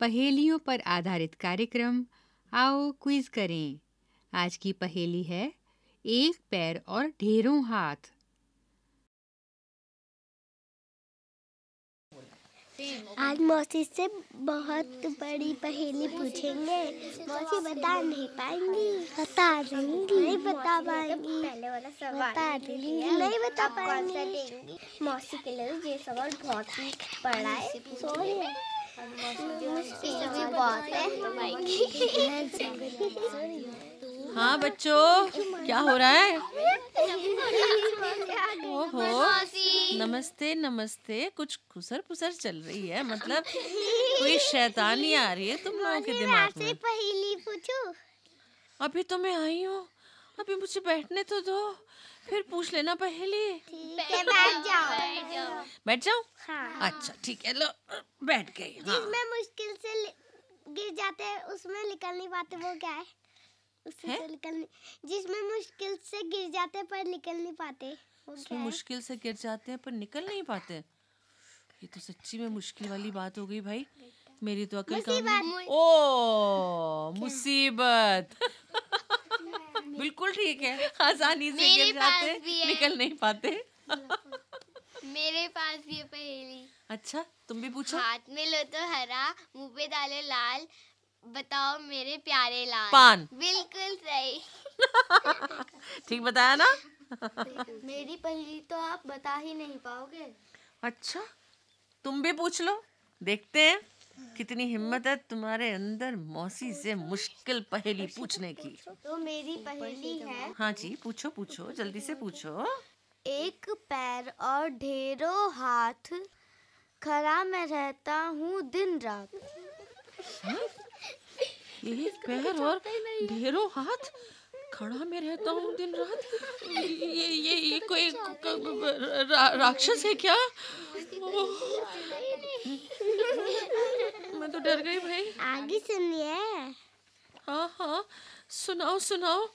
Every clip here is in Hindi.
पहेलियों पर आधारित कार्यक्रम आओ क्विज करें आज की पहेली है एक पैर और ढेरों हाथ आज मौसी से बहुत बड़ी पहेली पूछेंगे मौसी बता नहीं पाएंगी बता देंगी नहीं बता पाएंगी बता देंगी नहीं बता पाएंगी मौसी के लिए ये सवाल बहुत ही बड़ा है हाँ बच्चों क्या हो रहा है ओहो नमस्ते नमस्ते कुछ खुसर पुसर चल रही है मतलब कोई शैतानी आ रही है तुम लोगों के दिमाग में पहली अभी तो मैं आई हूँ अभी मुझे बैठने तो दो फिर पूछ लेना पहले बैठ जाओ बैठ जाओ हाँ। अच्छा ठीक है लो बैठ गए हाँ। मुश्किल से गिर जाते हैं उसमें निकल नहीं पाते वो क्या है उसमें निकल जिसमें मुश्किल से गिर जाते पर निकल नहीं पाते उसमें मुश्किल से गिर जाते हैं पर निकल नहीं पाते ये तो सच्ची में मुश्किल वाली बात हो गई भाई मेरी तो अकल काम ओ मुसीबत बिल्कुल ठीक है आसानी से गिर जाते निकल नहीं पाते मेरे पास भी है पहेली अच्छा तुम भी पूछो हाथ में लो तो हरा मुंह पे डालो लाल बताओ मेरे प्यारे लाल पान बिल्कुल सही ठीक बताया ना मेरी पहेली तो आप बता ही नहीं पाओगे अच्छा तुम भी पूछ लो देखते हैं कितनी हिम्मत है तुम्हारे अंदर मौसी से मुश्किल पहेली पूछने की तो मेरी पहेली है हाँ जी पूछो पूछो जल्दी से पूछो एक पैर और ढेरों हाथ खरा मैं रहता हूँ दिन रात हाँ? एक पैर और ढेरों हाथ खड़ा में रहता हूँ दिन रात ये ये, ये कोई राक्षस है क्या डर गई भाई आगे सुनिए हाँ हाँ सुनाओ सुनाओ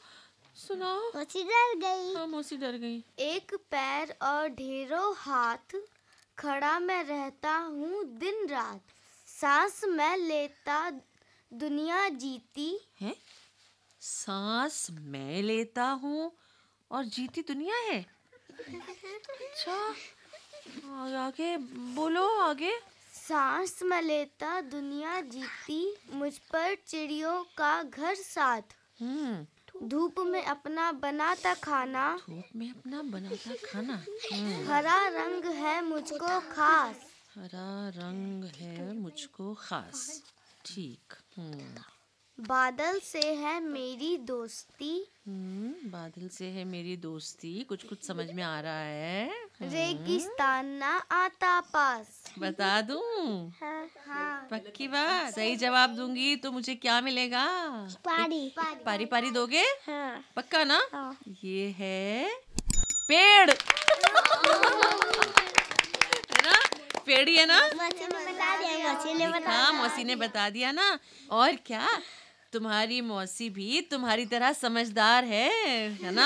सुनाओ मौसी डर गई हाँ मौसी डर गई एक पैर और ढेरों हाथ खड़ा मैं रहता हूँ दिन रात सांस मैं लेता दुनिया जीती है सांस मैं लेता हूँ और जीती दुनिया है अच्छा हाँ, आगे बोलो आगे सांस में लेता दुनिया जीती मुझ पर चिड़ियों का घर साथ हम्म। धूप में अपना बनाता खाना धूप में अपना बनाता खाना हम्म। हरा रंग है मुझको खास हरा रंग है मुझको खास ठीक हम्म। बादल से है मेरी दोस्ती हम्म, बादल से है मेरी दोस्ती कुछ कुछ समझ में आ रहा है हम्म। रेगिस्तान ना आता पास बता दू हाँ, हाँ। पक्की बात सही जवाब दूंगी तो मुझे क्या मिलेगा पारी पारी पारी, पारी दोगे हाँ। पक्का ना हाँ। ये है पेड़ है ना पेड़ ही है ना मौसी ने बता दिया ना और क्या तुम्हारी मौसी भी तुम्हारी तरह समझदार है है ना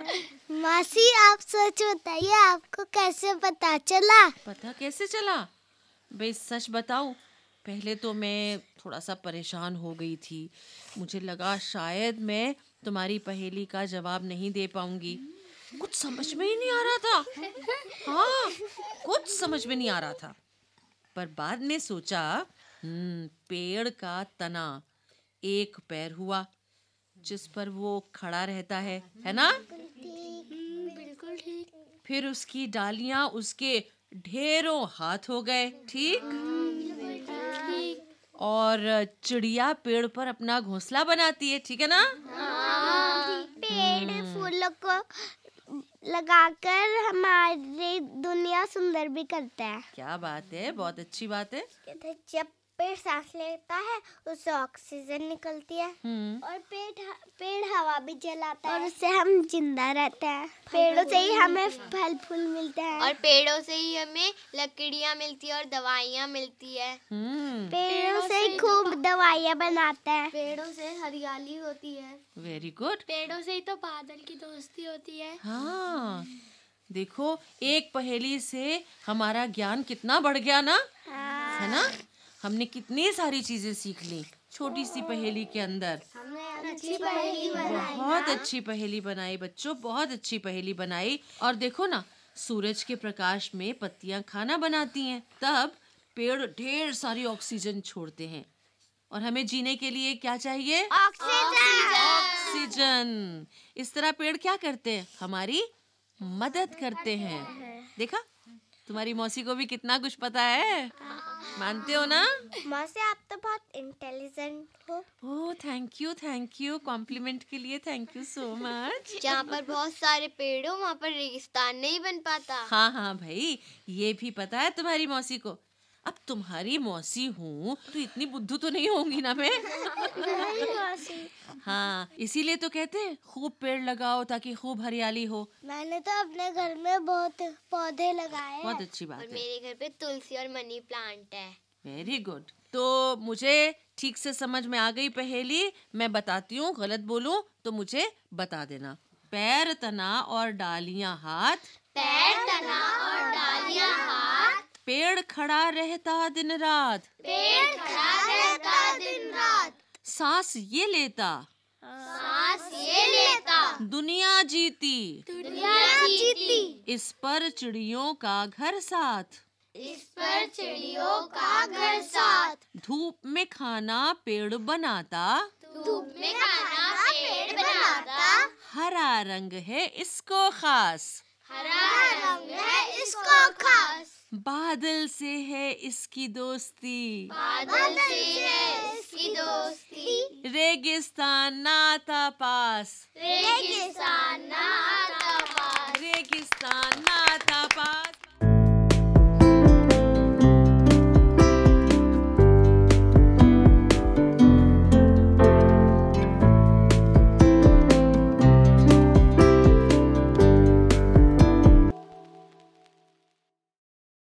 मौसी आप सच बताइए आपको कैसे पता चला पता कैसे चला भाई सच बताओ पहले तो मैं थोड़ा सा परेशान हो गई थी मुझे लगा शायद मैं तुम्हारी पहेली का जवाब नहीं दे पाऊंगी कुछ समझ में ही नहीं आ रहा था हाँ कुछ समझ में नहीं आ रहा था पर बाद में सोचा हम्म, पेड़ का तना एक पैर हुआ जिस पर वो खड़ा रहता है है ना बिल्कुल ठीक फिर उसकी डालियां उसके ढेरों हाथ हो गए ठीक हम्म, और चिड़िया पेड़ पर अपना घोंसला बनाती है ठीक है ना हाँ, हाँ। पेड़ हम्म। फूलों को लगाकर हमारी दुनिया सुंदर भी करता है क्या बात है बहुत अच्छी बात है तो जब पेड़ सांस लेता है उससे ऑक्सीजन निकलती है हम्म। और पेड़ पेड़ हवा भी जलाता है और उससे हम जिंदा रहते हैं पेड़ों से ही हमें फल फूल मिलते हैं और पेड़ों से ही हमें लकड़ियाँ मिलती है और दवाइयाँ मिलती है हम्म। पेड़ों से ही खूब तो- दवाइयाँ बनाते हैं पेड़ों से हरियाली होती है वेरी गुड पेड़ों से ही तो बादल की दोस्ती होती है हाँ देखो एक पहेली से हमारा ज्ञान कितना बढ़ गया ना हाँ। है ना हमने कितनी सारी चीज़ें सीख ली छोटी सी पहेली के अंदर अच्छी पहेली बनाई बहुत अच्छी पहेली बनाई बच्चों बहुत अच्छी पहेली बनाई और देखो ना सूरज के प्रकाश में पत्तियां खाना बनाती हैं तब पेड़ ढेर सारी ऑक्सीजन छोड़ते हैं और हमें जीने के लिए क्या चाहिए ऑक्सीजन ऑक्सीजन इस तरह पेड़ क्या करते हैं हमारी मदद करते हैं देखा तुम्हारी मौसी को भी कितना कुछ पता है मानते हो ना मौसी आप तो बहुत इंटेलिजेंट हो oh thank you thank you compliment के लिए थैंक यू सो मच जहाँ पर बहुत सारे पेड़ हो वहाँ पर रेगिस्तान नहीं बन पाता हाँ हाँ भाई ये भी पता है तुम्हारी मौसी को अब तुम्हारी मौसी हूँ तो इतनी बुद्धू तो नहीं होंगी ना मैं हाँ इसीलिए तो कहते हैं खूब पेड़ लगाओ ताकि खूब हरियाली हो मैंने तो अपने घर में बहुत पौधे लगाए बहुत अच्छी बात और है मेरे घर पे तुलसी और मनी प्लांट है वेरी गुड तो मुझे ठीक से समझ में आ गई पहेली मैं बताती हूँ गलत बोलूँ तो मुझे बता देना पैर तना और डालियाँ हाथ पैर तना और डालियाँ हाथ पेड़ खड़ा रहता दिन रात पेड़ खड़ा रहता दिन रात सांस ये लेता सांस ये लेता दुनिया जीती दुनिया जीती इस पर चिड़ियों का घर साथ इस पर चिड़ियों का घर साथ धूप में खाना पेड़ बनाता धूप में खाना पेड़ बनाता हरा रंग है इसको खास हरा रंग है इसको खास बादल से है इसकी दोस्ती बादल से है इसकी दोस्ती रेगिस्तान नाता पास रेगिस्तान नाता पास रेगिस्तान नाता पास